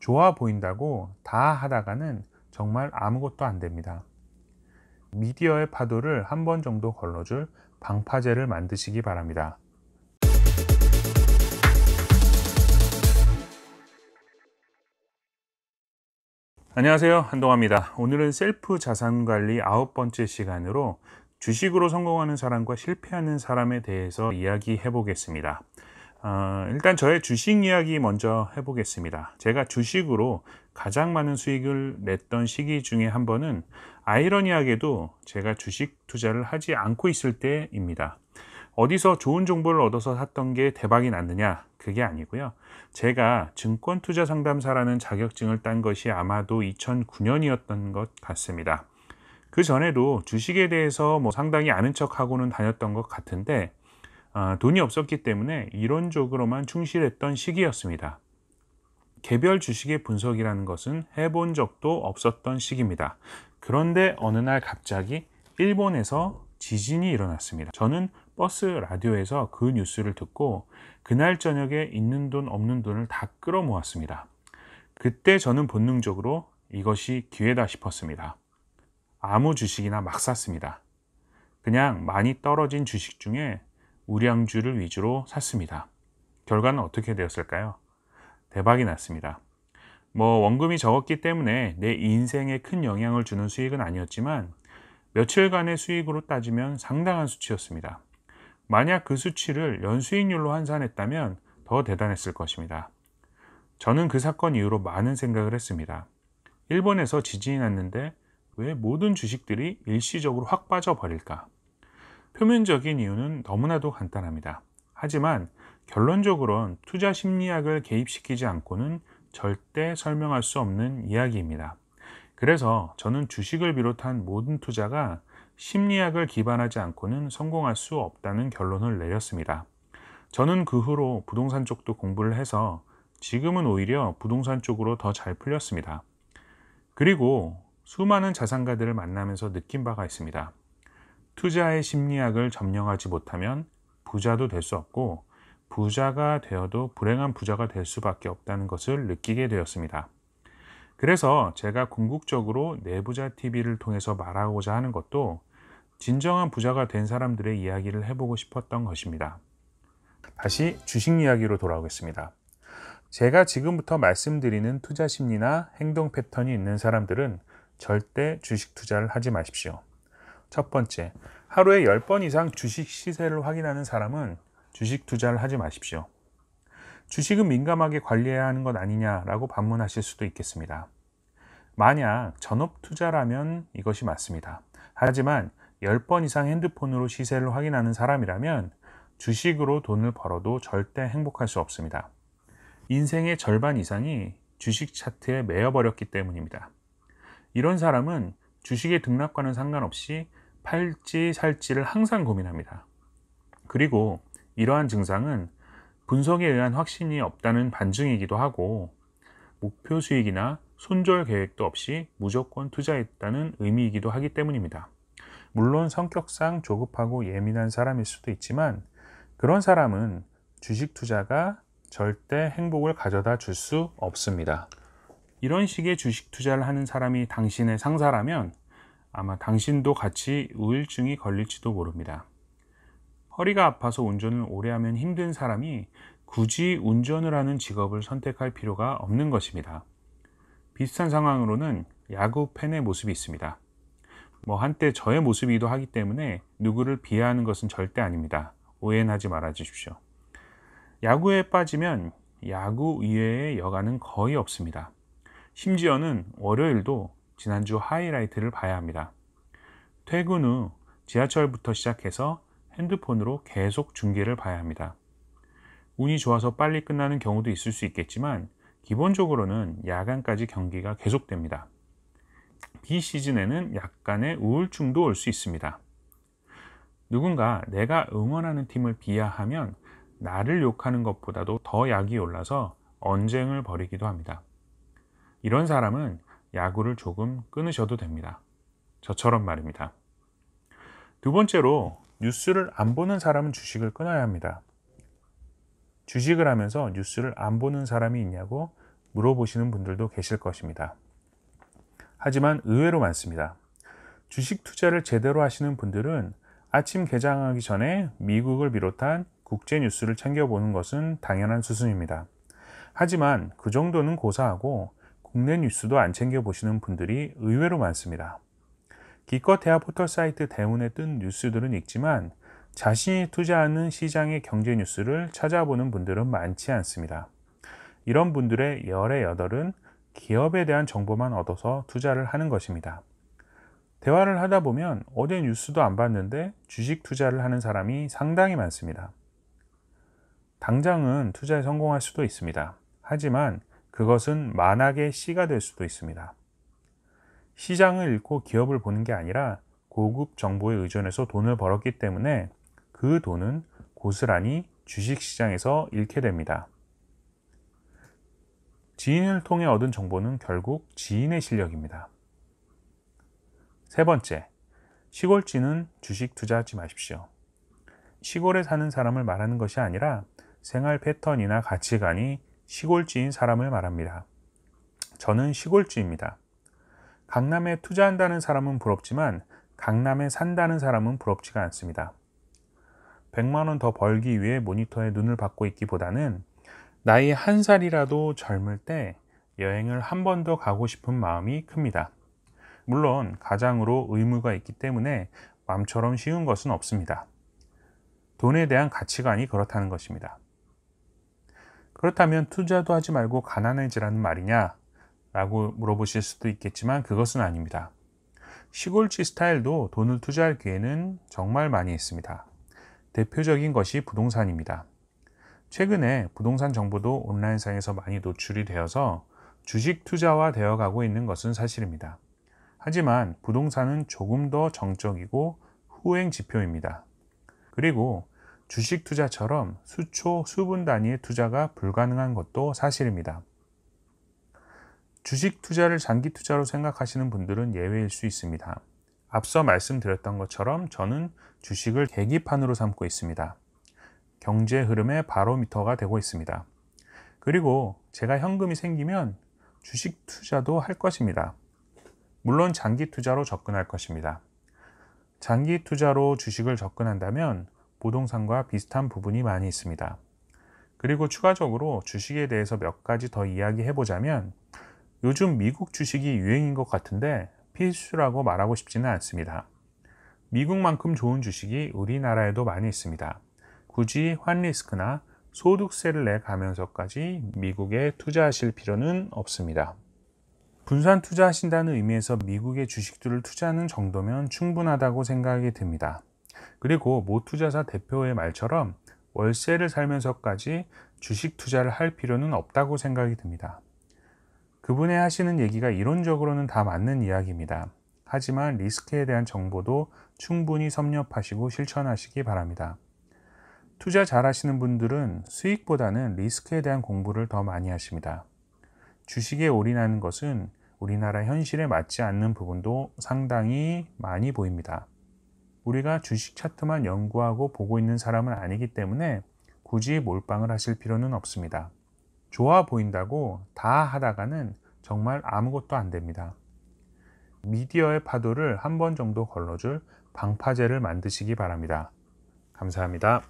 좋아 보인다고 다 하다가는 정말 아무것도 안 됩니다. 미디어의 파도를 한 번 정도 걸러줄 방파제를 만드시기 바랍니다. 안녕하세요. 한동화입니다. 오늘은 셀프 자산 관리 아홉 번째 시간으로 주식으로 성공하는 사람과 실패하는 사람에 대해서 이야기해 보겠습니다. 아, 일단 저의 주식 이야기 먼저 해보겠습니다. 제가 주식으로 가장 많은 수익을 냈던 시기 중에 한 번은 아이러니하게도 제가 주식 투자를 하지 않고 있을 때입니다. 어디서 좋은 정보를 얻어서 샀던 게 대박이 났느냐? 그게 아니고요. 제가 증권 투자 상담사라는 자격증을 딴 것이 아마도 2009년이었던 것 같습니다. 그 전에도 주식에 대해서 뭐 상당히 아는 척하고는 다녔던 것 같은데 아, 돈이 없었기 때문에 이론적으로만 충실했던 시기였습니다. 개별 주식의 분석이라는 것은 해본 적도 없었던 시기입니다. 그런데 어느 날 갑자기 일본에서 지진이 일어났습니다. 저는 버스 라디오에서 그 뉴스를 듣고 그날 저녁에 있는 돈 없는 돈을 다 끌어 모았습니다. 그때 저는 본능적으로 이것이 기회다 싶었습니다. 아무 주식이나 막 샀습니다. 그냥 많이 떨어진 주식 중에 우량주를 위주로 샀습니다. 결과는 어떻게 되었을까요? 대박이 났습니다. 뭐 원금이 적었기 때문에 내 인생에 큰 영향을 주는 수익은 아니었지만 며칠간의 수익으로 따지면 상당한 수치였습니다. 만약 그 수치를 연수익률로 환산했다면 더 대단했을 것입니다. 저는 그 사건 이후로 많은 생각을 했습니다. 일본에서 지진이 났는데 왜 모든 주식들이 일시적으로 확 빠져버릴까? 표면적인 이유는 너무나도 간단합니다. 하지만 결론적으론 투자 심리학을 개입시키지 않고는 절대 설명할 수 없는 이야기입니다. 그래서 저는 주식을 비롯한 모든 투자가 심리학을 기반하지 않고는 성공할 수 없다는 결론을 내렸습니다. 저는 그 후로 부동산 쪽도 공부를 해서 지금은 오히려 부동산 쪽으로 더 잘 풀렸습니다. 그리고 수많은 자산가들을 만나면서 느낀 바가 있습니다. 투자의 심리학을 점령하지 못하면 부자도 될 수 없고 부자가 되어도 불행한 부자가 될 수밖에 없다는 것을 느끼게 되었습니다. 그래서 제가 궁극적으로 내부자 TV를 통해서 말하고자 하는 것도 진정한 부자가 된 사람들의 이야기를 해보고 싶었던 것입니다. 다시 주식 이야기로 돌아오겠습니다. 제가 지금부터 말씀드리는 투자 심리나 행동 패턴이 있는 사람들은 절대 주식 투자를 하지 마십시오. 첫 번째, 하루에 10번 이상 주식 시세를 확인하는 사람은 주식 투자를 하지 마십시오. 주식은 민감하게 관리해야 하는 것 아니냐라고 반문하실 수도 있겠습니다. 만약 전업 투자라면 이것이 맞습니다. 하지만 10번 이상 핸드폰으로 시세를 확인하는 사람이라면 주식으로 돈을 벌어도 절대 행복할 수 없습니다. 인생의 절반 이상이 주식 차트에 매여버렸기 때문입니다. 이런 사람은 주식의 등락과는 상관없이 팔지 살지를 항상 고민합니다. 그리고 이러한 증상은 분석에 의한 확신이 없다는 반증이기도 하고 목표 수익이나 손절 계획도 없이 무조건 투자했다는 의미이기도 하기 때문입니다. 물론 성격상 조급하고 예민한 사람일 수도 있지만 그런 사람은 주식 투자가 절대 행복을 가져다 줄 수 없습니다. 이런 식의 주식 투자를 하는 사람이 당신의 상사라면 아마 당신도 같이 우울증이 걸릴지도 모릅니다. 허리가 아파서 운전을 오래 하면 힘든 사람이 굳이 운전을 하는 직업을 선택할 필요가 없는 것입니다. 비슷한 상황으로는 야구 팬의 모습이 있습니다. 뭐 한때 저의 모습이기도 하기 때문에 누구를 비하하는 것은 절대 아닙니다. 오해하지 말아 주십시오. 야구에 빠지면 야구 이외의 여가는 거의 없습니다. 심지어는 월요일도 지난주 하이라이트를 봐야 합니다. 퇴근 후 지하철부터 시작해서 핸드폰으로 계속 중계를 봐야 합니다. 운이 좋아서 빨리 끝나는 경우도 있을 수 있겠지만 기본적으로는 야간까지 경기가 계속됩니다. 비시즌에는 약간의 우울증도 올 수 있습니다. 누군가 내가 응원하는 팀을 비하하면 나를 욕하는 것보다도 더 약이 올라서 언쟁을 벌이기도 합니다. 이런 사람은 야구를 조금 끊으셔도 됩니다. 저처럼 말입니다. 두 번째로 뉴스를 안 보는 사람은 주식을 끊어야 합니다. 주식을 하면서 뉴스를 안 보는 사람이 있냐고 물어보시는 분들도 계실 것입니다. 하지만 의외로 많습니다. 주식 투자를 제대로 하시는 분들은 아침 개장하기 전에 미국을 비롯한 국제 뉴스를 챙겨보는 것은 당연한 수순입니다. 하지만 그 정도는 고사하고 국내 뉴스도 안 챙겨보시는 분들이 의외로 많습니다. 기껏 해야 포털 사이트 대문에 뜬 뉴스들은 읽지만 자신이 투자하는 시장의 경제 뉴스를 찾아보는 분들은 많지 않습니다. 이런 분들의 열의 여덟은 기업에 대한 정보만 얻어서 투자를 하는 것입니다. 대화를 하다 보면 어제 뉴스도 안 봤는데 주식 투자를 하는 사람이 상당히 많습니다. 당장은 투자에 성공할 수도 있습니다. 하지만 그것은 만악의 씨가 될 수도 있습니다. 시장을 읽고 기업을 보는 게 아니라 고급 정보에 의존해서 돈을 벌었기 때문에 그 돈은 고스란히 주식시장에서 잃게 됩니다. 지인을 통해 얻은 정보는 결국 지인의 실력입니다. 세 번째, 시골지는 주식 투자하지 마십시오. 시골에 사는 사람을 말하는 것이 아니라 생활 패턴이나 가치관이 시골지인 사람을 말합니다. 저는 시골지입니다. 강남에 투자한다는 사람은 부럽지만 강남에 산다는 사람은 부럽지가 않습니다. 100만원 더 벌기 위해 모니터에 눈을 받고 있기보다는 나이 한 살이라도 젊을 때 여행을 한 번 더 가고 싶은 마음이 큽니다. 물론 가장으로 의무가 있기 때문에 맘처럼 쉬운 것은 없습니다. 돈에 대한 가치관이 그렇다는 것입니다. 그렇다면 투자도 하지 말고 가난해지라는 말이냐? 라고 물어보실 수도 있겠지만 그것은 아닙니다. 시골집 스타일도 돈을 투자할 기회는 정말 많이 있습니다. 대표적인 것이 부동산입니다. 최근에 부동산 정보도 온라인상에서 많이 노출이 되어서 주식 투자화 되어 가고 있는 것은 사실입니다. 하지만 부동산은 조금 더 정적이고 후행 지표입니다. 그리고 주식 투자처럼 수초, 수분 단위의 투자가 불가능한 것도 사실입니다. 주식 투자를 장기 투자로 생각하시는 분들은 예외일 수 있습니다. 앞서 말씀드렸던 것처럼 저는 주식을 계기판으로 삼고 있습니다. 경제 흐름의 바로미터가 되고 있습니다. 그리고 제가 현금이 생기면 주식 투자도 할 것입니다. 물론 장기 투자로 접근할 것입니다. 장기 투자로 주식을 접근한다면 부동산과 비슷한 부분이 많이 있습니다. 그리고 추가적으로 주식에 대해서 몇 가지 더 이야기해 보자면 요즘 미국 주식이 유행인 것 같은데 필수라고 말하고 싶지는 않습니다. 미국만큼 좋은 주식이 우리나라에도 많이 있습니다. 굳이 환리스크나 소득세를 내 가면서까지 미국에 투자하실 필요는 없습니다. 분산 투자하신다는 의미에서 미국의 주식들을 투자하는 정도면 충분하다고 생각이 듭니다. 그리고 모 투자사 대표의 말처럼 월세를 살면서까지 주식 투자를 할 필요는 없다고 생각이 듭니다. 그분의 하시는 얘기가 이론적으로는 다 맞는 이야기입니다. 하지만 리스크에 대한 정보도 충분히 섭렵하시고 실천하시기 바랍니다. 투자 잘 하시는 분들은 수익보다는 리스크에 대한 공부를 더 많이 하십니다. 주식에 올인하는 것은 우리나라 현실에 맞지 않는 부분도 상당히 많이 보입니다. 우리가 주식 차트만 연구하고 보고 있는 사람은 아니기 때문에 굳이 몰빵을 하실 필요는 없습니다. 좋아 보인다고 다 하다가는 정말 아무것도 안 됩니다. 미디어의 파도를 한 번 정도 걸러줄 방파제를 만드시기 바랍니다. 감사합니다.